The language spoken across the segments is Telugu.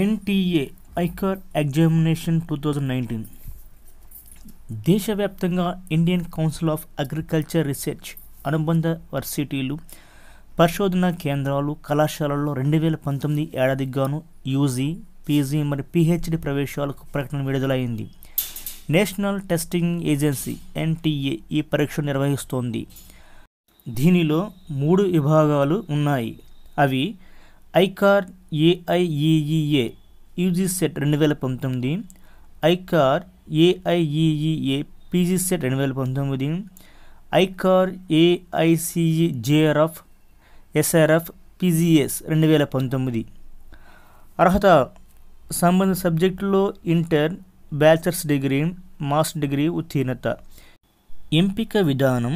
NTA ICAR examination two thousand nineteen దేశవ్యాప్తంగా Indian council of agriculture research అనుబంధ వర్సిటీలు పరిశోధనా కేంద్రాలు కళాశాలల్లో రెండు వేల పంతొమ్మిది ఏడాదిగాను యూజీ పీజీ మరియు పిహెచ్డి ప్రవేశాలకు ప్రకటన విడుదలైంది నేషనల్ టెస్టింగ్ ఏజెన్సీ ఎన్టీఏ ఈ పరీక్ష నిర్వహిస్తోంది దీనిలో మూడు విభాగాలు ఉన్నాయి అవి ఐకార్ ఏఐఈఈఏ యూజీ సెట్ రెండు వేల పంతొమ్మిది ఐకార్ ఏఐఈఈఏ పీజీ సెట్ రెండు వేల పంతొమ్మిది ICAR AICE JRF SRF PGS రెండు వేల పంతొమ్మిది అర్హత సంబంధిత సబ్జెక్టులో inter bachelors degree master degree ఉత్తీర్ణత ఎంపిక విధానం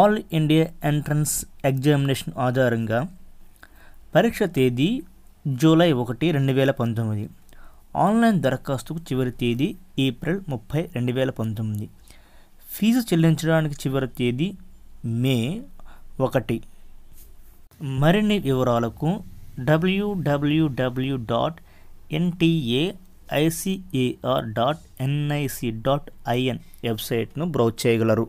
ఆల్ ఇండియా ఎంట్రన్స్ ఎగ్జామినేషన్ ఆధారంగా పరీక్ష తేదీ జూలై ఒకటి రెండు వేల పంతొమ్మిది ఆన్లైన్ దరఖాస్తుకు చివరి తేదీ ఏప్రిల్ ముప్పై రెండు వేల పంతొమ్మిది ఫీజు చెల్లించడానికి చివరి తేదీ మే ఒకటి మరిన్ని వివరాలకు డబ్ల్యూడబ్ల్యూడబ్ల్యూ dot NTA ICAR dot NIC dot IN వెబ్సైట్ను బ్రౌజ్ చేయగలరు